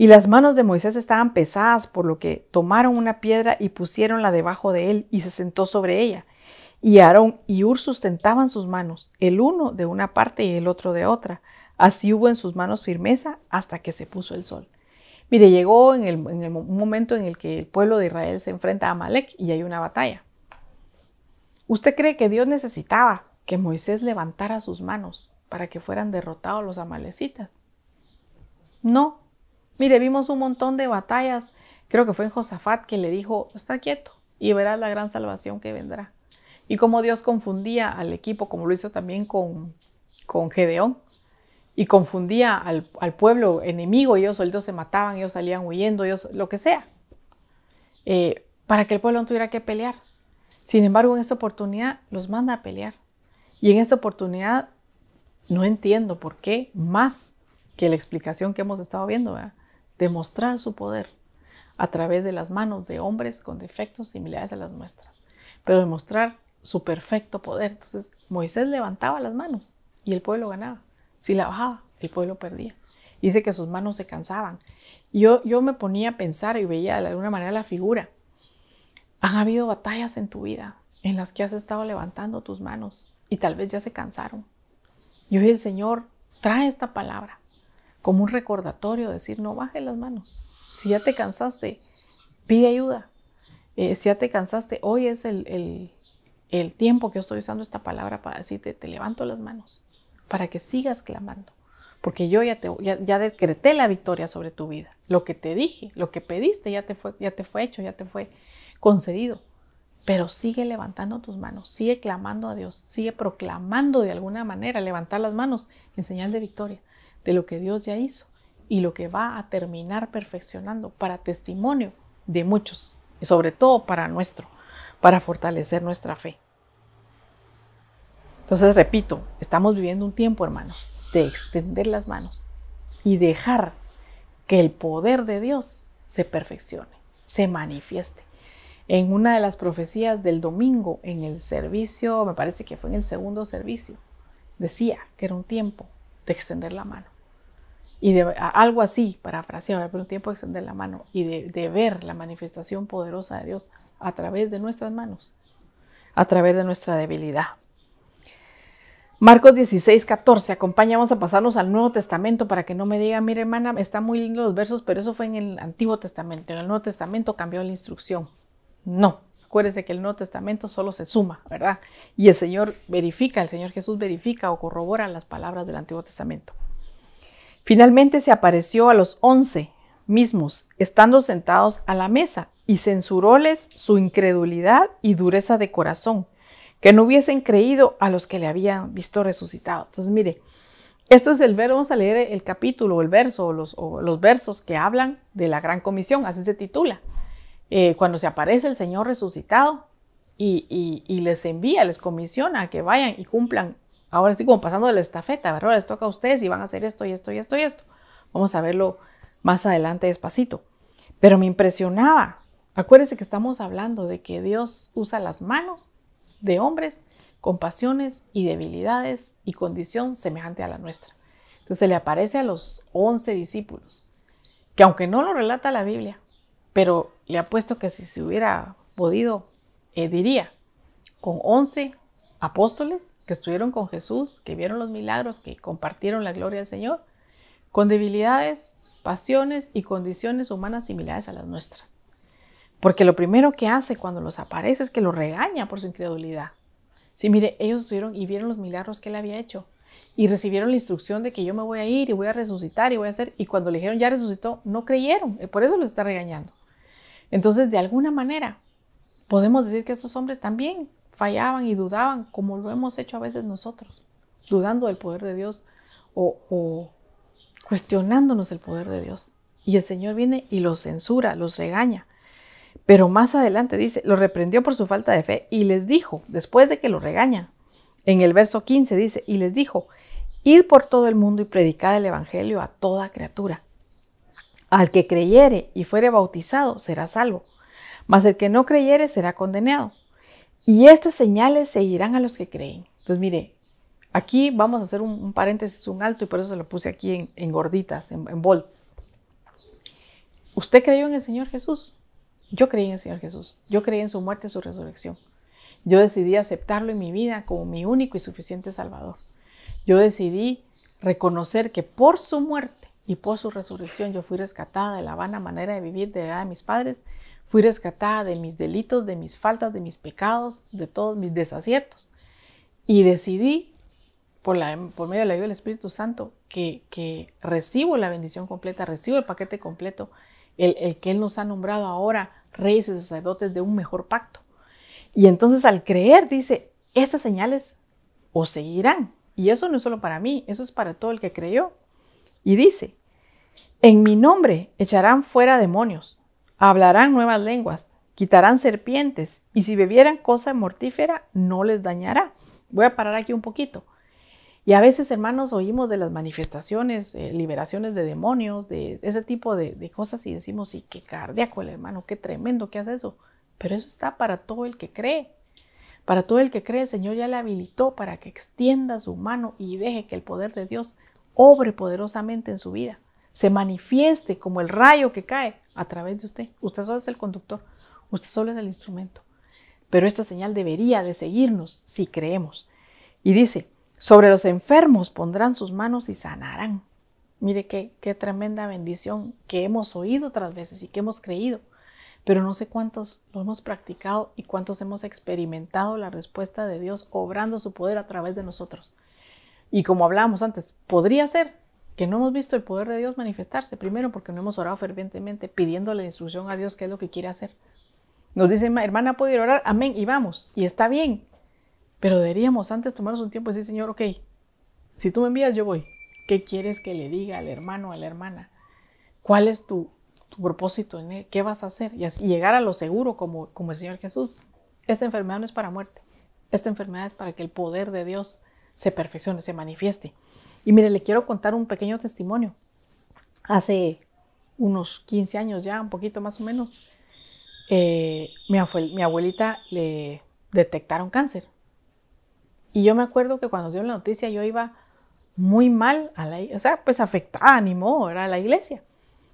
Y las manos de Moisés estaban pesadas, por lo que tomaron una piedra y pusieronla debajo de él, y se sentó sobre ella. Y Aarón y Ur sustentaban sus manos, el uno de una parte y el otro de otra. Así hubo en sus manos firmeza hasta que se puso el sol. Mire, llegó en, el, momento en el que el pueblo de Israel se enfrenta a Amalek y hay una batalla. ¿Usted cree que Dios necesitaba que Moisés levantara sus manos para que fueran derrotados los amalecitas? No, Mire, vimos un montón de batallas. Creo que fue en Josafat que le dijo, está quieto y verás la gran salvación que vendrá. Y como Dios confundía al equipo, como lo hizo también con, con Gedeón, y confundía al, pueblo enemigo. Ellos solitos se mataban, ellos salían huyendo, ellos lo que sea. Eh, para que el pueblo no tuviera que pelear. Sin embargo, en esta oportunidad los manda a pelear. Y en esta oportunidad no entiendo por qué, más que la explicación que hemos estado viendo, ¿verdad? demostrar su poder a través de las manos de hombres con defectos similares a las nuestras, pero demostrar su perfecto poder. Entonces Moisés levantaba las manos y el pueblo ganaba. Si la bajaba, el pueblo perdía. Dice que sus manos se cansaban. Yo, yo me ponía a pensar y veía de alguna manera la figura. Han habido batallas en tu vida en las que has estado levantando tus manos y tal vez ya se cansaron. Y hoy el Señor trae esta palabra como un recordatorio, decir, no bajes las manos. Si ya te cansaste, pide ayuda. Eh, si ya te cansaste, hoy es el, el, tiempo que yo estoy usando esta palabra para decirte, te levanto las manos, para que sigas clamando porque yo ya, te, ya, ya, decreté la victoria sobre tu vida. Lo que te dije, lo que pediste, ya te fue, ya te fue hecho, ya te fue concedido. Pero sigue levantando tus manos, sigue clamando a Dios, sigue proclamando de alguna manera, levantar las manos en señal de victoria de lo que Dios ya hizo y lo que va a terminar perfeccionando para testimonio de muchos y sobre todo para nuestro, para fortalecer nuestra fe. Entonces, repito, estamos viviendo un tiempo, hermano, de extender las manos y dejar que el poder de Dios se perfeccione, se manifieste. En una de las profecías del domingo, en el servicio, me parece que fue en el segundo servicio, decía que era un tiempo de extender la mano y de, algo así, parafraseado, por un tiempo de extender la mano y de, ver la manifestación poderosa de Dios a través de nuestras manos, a través de nuestra debilidad. Marcos 16, 14, acompañamos a pasarnos al Nuevo Testamento para que no me digan, mire hermana, están muy lindo los versos, pero eso fue en el Antiguo Testamento, en el Nuevo Testamento cambió la instrucción. No, acuérdese que el Nuevo Testamento solo se suma, ¿verdad? Y el Señor verifica, el Señor Jesús verifica o corrobora las palabras del Antiguo Testamento. Finalmente se apareció a los once mismos, estando sentados a la mesa, y censuróles su incredulidad y dureza de corazón, que no hubiesen creído a los que le habían visto resucitado. Entonces, mire, esto es el verbo, vamos a leer el capítulo, el verso, o los versos que hablan de la gran comisión, así se titula. Eh, cuando se aparece el Señor resucitado y, y, les envía, les comisiona a que vayan y cumplan ahora estoy como pasando de la estafeta, ¿verdad? Les toca a ustedes y van a hacer esto y esto y esto y esto. Vamos a verlo más adelante despacito. Pero me impresionaba. Acuérdense que estamos hablando de que Dios usa las manos de hombres con pasiones y debilidades y condición semejante a la nuestra. Entonces le aparece a los once discípulos, que aunque no lo relata la Biblia, pero le apuesto que si se hubiera podido, eh, diría, con once apóstoles, que estuvieron con Jesús, que vieron los milagros, que compartieron la gloria del Señor, con debilidades, pasiones y condiciones humanas similares a las nuestras. Porque lo primero que hace cuando los aparece es que los regaña por su incredulidad. Si mire, ellos estuvieron y vieron los milagros que él había hecho y recibieron la instrucción de que yo me voy a ir y voy a resucitar y voy a hacer. Y cuando le dijeron ya resucitó, no creyeron. Eh, por eso los está regañando. Entonces, de alguna manera, Podemos decir que esos hombres también fallaban y dudaban, como lo hemos hecho a veces nosotros, dudando del poder de Dios o, cuestionándonos el poder de Dios. Y el Señor viene y los censura, los regaña. Pero más adelante dice, los reprendió por su falta de fe y les dijo, después de que lo regaña, en el verso 15 dice, y les dijo, id por todo el mundo y predicad el Evangelio a toda criatura. Al que creyere y fuere bautizado será salvo, mas el que no creyere será condenado. Y estas señales seguirán a los que creen. Entonces, mire, aquí vamos a hacer un, paréntesis, un alto, y por eso se lo puse aquí en, gorditas, en, en bold. ¿Usted creyó en el Señor Jesús? Yo creí en el Señor Jesús. Yo creí en su muerte y su resurrección. Yo decidí aceptarlo en mi vida como mi único y suficiente Salvador. Yo decidí reconocer que por su muerte y por su resurrección yo fui rescatada de la vana manera de vivir de la edad de mis padres Fui rescatada de mis delitos, de mis faltas, de mis pecados, de todos mis desaciertos. Y decidí, por, medio de la ayuda del Espíritu Santo, que, recibo la bendición completa, recibo el paquete completo, el, el que Él nos ha nombrado ahora reyes y sacerdotes de un mejor pacto. Y entonces al creer, dice, estas señales os seguirán. Y eso no es solo para mí, eso es para todo el que creyó. Y dice, en mi nombre echarán fuera demonios, Hablarán nuevas lenguas, quitarán serpientes y si bebieran cosa mortífera no les dañará. Voy a parar aquí un poquito. Y a veces, hermanos, oímos de las manifestaciones, eh, liberaciones de demonios, de ese tipo de, cosas y decimos, sí, qué cardíaco el hermano, qué tremendo que hace eso. Pero eso está para todo el que cree. Para todo el que cree, el Señor ya le habilitó para que extienda su mano y deje que el poder de Dios obre poderosamente en su vida se manifieste como el rayo que cae a través de usted. Usted solo es el conductor, usted solo es el instrumento. Pero esta señal debería de seguirnos si creemos. Y dice, sobre los enfermos pondrán sus manos y sanarán. Mire qué, tremenda bendición que hemos oído otras veces y que hemos creído, pero no sé cuántos lo hemos practicado y cuántos hemos experimentado la respuesta de Dios obrando su poder a través de nosotros. Y como hablábamos antes, podría ser, que no hemos visto el poder de Dios manifestarse. Primero porque no hemos orado fervientemente la instrucción a Dios qué es lo que quiere hacer. Nos dice, hermana, ¿puedo ir a orar, amén, y vamos, y está bien. Pero deberíamos antes tomarnos un tiempo y decir, Señor, ok, si tú me envías, yo voy. ¿Qué quieres que le diga al hermano, o a la hermana? ¿Cuál es tu, propósito en ¿Qué vas a hacer? Y llegar a lo seguro como, como el Señor Jesús. Esta enfermedad no es para muerte. Esta enfermedad es para que el poder de Dios se perfeccione, se manifieste. Y mire, le quiero contar un pequeño testimonio. Hace unos 15 años ya, un poquito más o menos, eh, mi, abuelita le detectaron cáncer. Y yo me acuerdo que cuando dio la noticia yo iba muy mal, a la, o sea, pues afectada, animó, era la iglesia.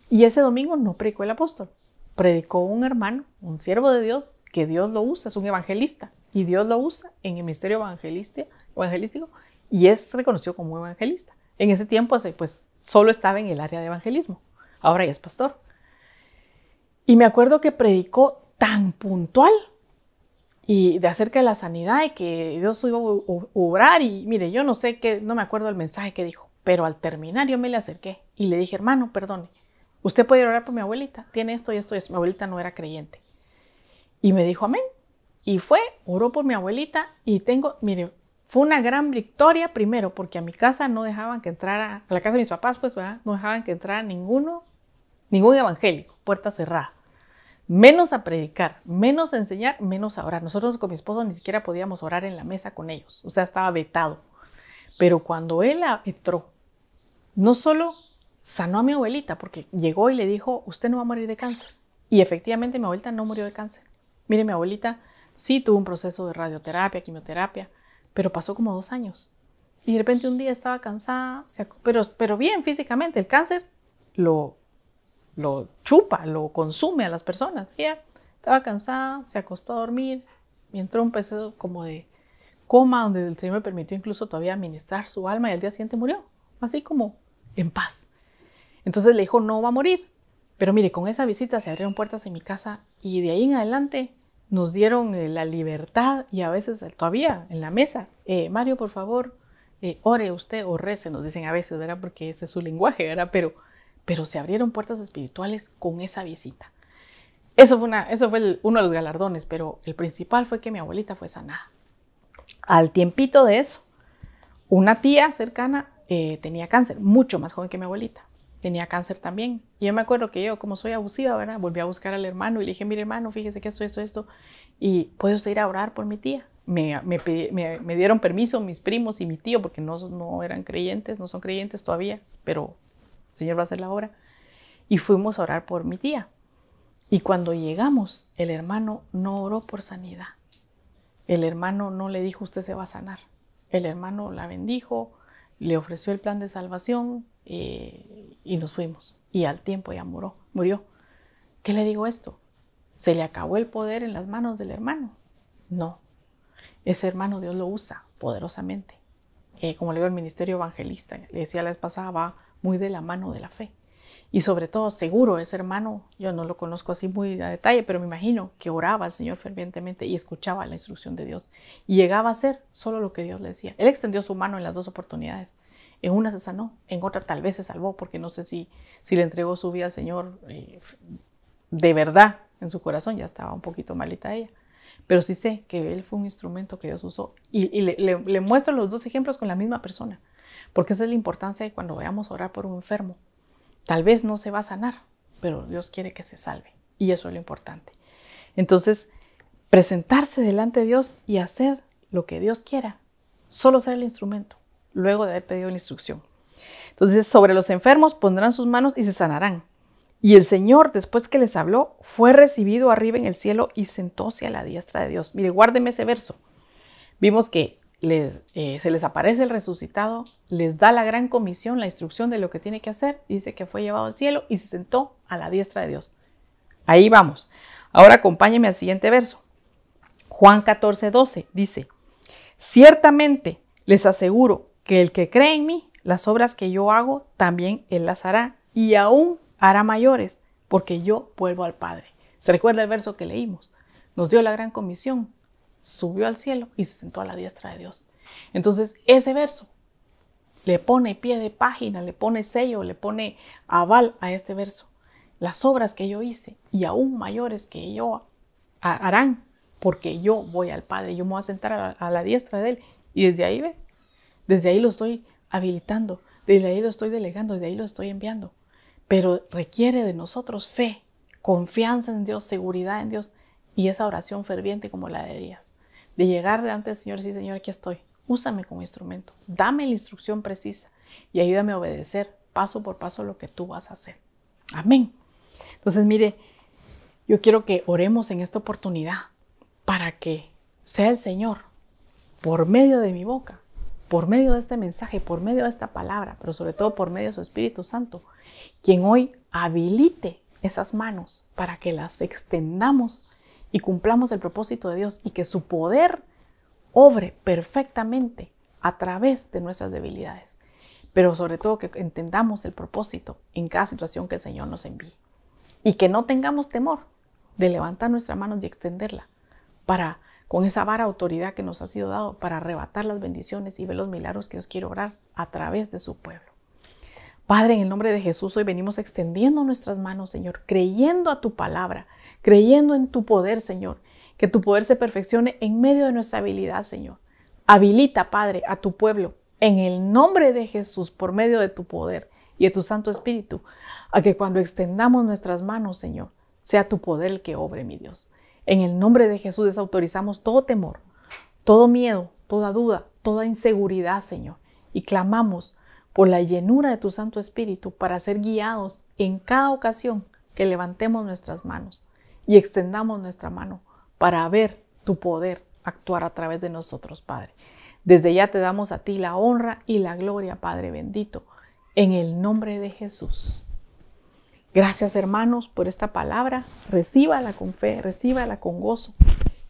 Y ese domingo no predicó el apóstol, predicó un hermano, un siervo de Dios, que Dios lo usa, es un evangelista, y Dios lo usa en el ministerio evangelístico, y es reconocido como evangelista. En ese tiempo, pues, solo estaba en el área de evangelismo. Ahora ya es pastor. Y me acuerdo que predicó tan puntual y de acerca de la sanidad y que Dios iba a obrar y mire, yo no sé qué, no me acuerdo el mensaje que dijo, pero al terminar yo me le acerqué y le dije, hermano, perdone, usted puede orar por mi abuelita, tiene esto y esto y esto, mi abuelita no era creyente. Y me dijo, amén. Y fue, oró por mi abuelita y tengo, mire, fue una gran victoria, primero, porque a mi casa no dejaban que entrara, a la casa de mis papás, pues, ¿verdad? No dejaban que entrara ninguno, ningún evangélico, puerta cerrada. Menos a predicar, menos a enseñar, menos a orar. Nosotros con mi esposo ni siquiera podíamos orar en la mesa con ellos, o sea, estaba vetado. Pero cuando él entró, no solo sanó a mi abuelita, porque llegó y le dijo, usted no va a morir de cáncer. Y efectivamente mi abuelita no murió de cáncer. Mire, mi abuelita sí tuvo un proceso de radioterapia, quimioterapia, pero pasó como dos años. Y de repente un día estaba cansada, pero, pero bien físicamente, el cáncer lo, lo chupa, lo consume a las personas. ya estaba cansada, se acostó a dormir y entró un peso como de coma donde el Señor me permitió incluso todavía administrar su alma y al día siguiente murió, así como en paz. Entonces le dijo, no va a morir. Pero mire, con esa visita se abrieron puertas en mi casa y de ahí en adelante nos dieron eh, la libertad y a veces todavía en la mesa, eh, Mario, por favor, eh, ore usted o rece, nos dicen a veces, ¿verdad? Porque ese es su lenguaje, ¿verdad? Pero, pero se abrieron puertas espirituales con esa visita. Eso fue, una, eso fue uno de los galardones, pero el principal fue que mi abuelita fue sanada. Al tiempito de eso, una tía cercana tenía cáncer, mucho más joven que mi abuelita tenía cáncer también. Y yo me acuerdo que yo, como soy abusiva, ¿verdad? Volví a buscar al hermano y le dije, mire hermano, fíjese que esto, esto, esto, y puedo ir a orar por mi tía. Me, dieron permiso mis primos y mi tío, porque no, no eran creyentes, no son creyentes todavía, pero el Señor va a hacer la obra. Y fuimos a orar por mi tía. Y cuando llegamos, el hermano no oró por sanidad. El hermano no le dijo, usted se va a sanar. El hermano la bendijo, le ofreció el plan de salvación, y eh, y nos fuimos. Y al tiempo ya murió. murió. ¿Qué le digo esto? ¿Se le acabó el poder en las manos del hermano? No. Ese hermano Dios lo usa poderosamente. Eh, como le digo, el ministerio evangelista, le decía la vez pasada, va muy de la mano de la fe. Y sobre todo, seguro, ese hermano, yo no lo conozco así muy a detalle, pero me imagino que oraba al Señor fervientemente y escuchaba la instrucción de Dios. Y llegaba a ser solo lo que Dios le decía. Él extendió su mano en las dos oportunidades. En una se sanó, en otra tal vez se salvó, porque no sé si, si le entregó su vida al Señor eh, de verdad en su corazón, ya estaba un poquito malita ella. Pero sí sé que él fue un instrumento que Dios usó. Y, le, muestro los dos ejemplos con la misma persona, porque esa es la importancia de cuando veamos orar por un enfermo. Tal vez no se va a sanar, pero Dios quiere que se salve. Y eso es lo importante. Entonces, presentarse delante de Dios y hacer lo que Dios quiera, solo ser el instrumento luego de haber pedido la instrucción. Entonces, sobre los enfermos pondrán sus manos y se sanarán. Y el Señor, después que les habló, fue recibido arriba en el cielo y sentóse a la diestra de Dios. Mire, guárdeme ese verso. Vimos que eh, se les aparece el resucitado, les da la gran comisión, la instrucción de lo que tiene que hacer. Dice que fue llevado al cielo y se sentó a la diestra de Dios. Ahí vamos. Ahora acompáñeme al siguiente verso. Juan 14, 12 dice, ciertamente les aseguro que el que cree en mí, las obras que yo hago, también él las hará, y aún hará mayores, porque yo vuelvo al Padre. ¿Se recuerda el verso que leímos? Nos dio la gran comisión, subió al cielo y se sentó a la diestra de Dios. Entonces, ese verso le pone pie de página, le pone sello, le pone aval a este verso. Las obras que yo hice y aún mayores que yo harán, porque yo voy al Padre, yo me voy a sentar a la, a la diestra de Él. Y desde ahí ve, desde ahí lo estoy habilitando, desde ahí lo estoy delegando, desde ahí lo estoy enviando. Pero requiere de nosotros fe, confianza en Dios, seguridad en Dios y esa oración ferviente como la de Elías. De llegar delante del Señor y decir, Señor, aquí estoy, úsame como instrumento, dame la instrucción precisa y ayúdame a obedecer paso por paso lo que tú vas a hacer. Amén. Entonces, mire, yo quiero que oremos en esta oportunidad para que sea el Señor, por medio de mi boca, por medio de este mensaje, por medio de esta palabra, pero sobre todo por medio de su Espíritu Santo, quien hoy habilite esas manos para que las extendamos y cumplamos el propósito de Dios y que su poder obre perfectamente a través de nuestras debilidades, pero sobre todo que entendamos el propósito en cada situación que el Señor nos envíe y que no tengamos temor de levantar nuestras manos y extenderla para con esa vara autoridad que nos ha sido dado para arrebatar las bendiciones y ver los milagros que Dios quiere obrar a través de su pueblo. Padre, en el nombre de Jesús, hoy venimos extendiendo nuestras manos, Señor, creyendo a tu palabra, creyendo en tu poder, Señor, que tu poder se perfeccione en medio de nuestra habilidad, Señor. Habilita, Padre, a tu pueblo, en el nombre de Jesús, por medio de tu poder y de tu Santo Espíritu, a que cuando extendamos nuestras manos, Señor, sea tu poder el que obre, mi Dios. En el nombre de Jesús desautorizamos todo temor, todo miedo, toda duda, toda inseguridad, Señor, y clamamos por la llenura de tu Santo Espíritu para ser guiados en cada ocasión que levantemos nuestras manos y extendamos nuestra mano para ver tu poder actuar a través de nosotros, Padre. Desde ya te damos a ti la honra y la gloria, Padre bendito, en el nombre de Jesús. Gracias hermanos por esta palabra. Recíbala con fe, recíbala con gozo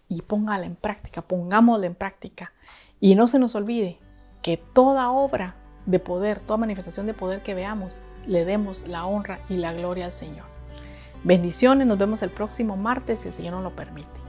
y póngala en práctica, pongámosla en práctica. Y no se nos olvide que toda obra de poder, toda manifestación de poder que veamos, le demos la honra y la gloria al Señor. Bendiciones, nos vemos el próximo martes si el Señor nos lo permite.